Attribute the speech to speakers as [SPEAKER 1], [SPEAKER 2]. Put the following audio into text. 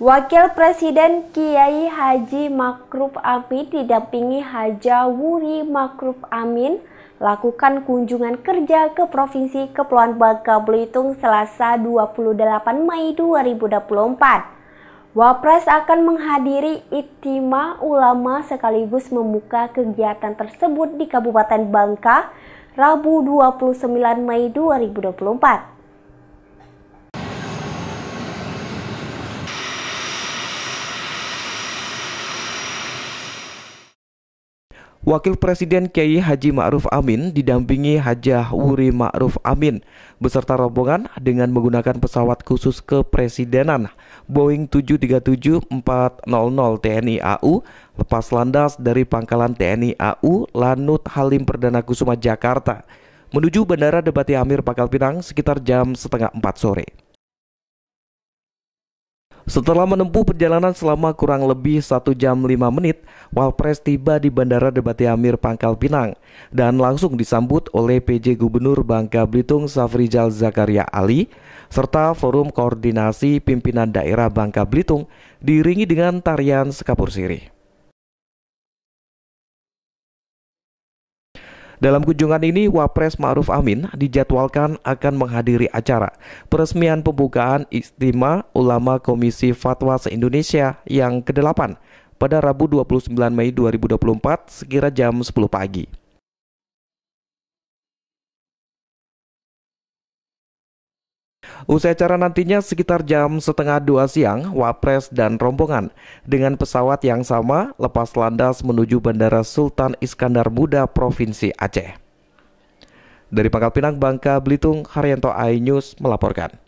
[SPEAKER 1] Wakil Presiden Kiai Haji Makruf Amin didampingi Haja Wuri Makruf Amin lakukan kunjungan kerja ke Provinsi Kepulauan Bangka Belitung Selasa 28 Mei 2024. Wapres akan menghadiri itima ulama sekaligus membuka kegiatan tersebut di Kabupaten Bangka Rabu 29 Mei 2024.
[SPEAKER 2] Wakil Presiden Kiai Haji Ma'ruf Amin didampingi Hajah Wuri Ma'ruf Amin beserta rombongan dengan menggunakan pesawat khusus kepresidenan Boeing 737-400 TNI AU lepas landas dari pangkalan TNI AU Lanut Halim Perdana Kusuma Jakarta menuju Bandara Debati Amir Pakal Pinang sekitar jam setengah empat sore. Setelah menempuh perjalanan selama kurang lebih satu jam lima menit, Walpres tiba di Bandara Debati Amir Pangkal Pinang dan langsung disambut oleh PJ Gubernur Bangka Belitung Safrijal Zakaria Ali serta Forum Koordinasi Pimpinan Daerah Bangka Belitung diiringi dengan tarian Sekapur Sirih. Dalam kunjungan ini, Wapres Ma'ruf Amin dijadwalkan akan menghadiri acara peresmian pembukaan Istimewa Ulama Komisi Fatwa se-Indonesia yang ke-8 pada Rabu 29 Mei 2024 sekira jam 10 pagi. Usai acara nantinya sekitar jam setengah dua siang, Wapres dan rombongan dengan pesawat yang sama lepas landas menuju Bandara Sultan Iskandar Muda Provinsi Aceh. Dari Pangkal Pinang, Bangka, Belitung, Haryanto News melaporkan.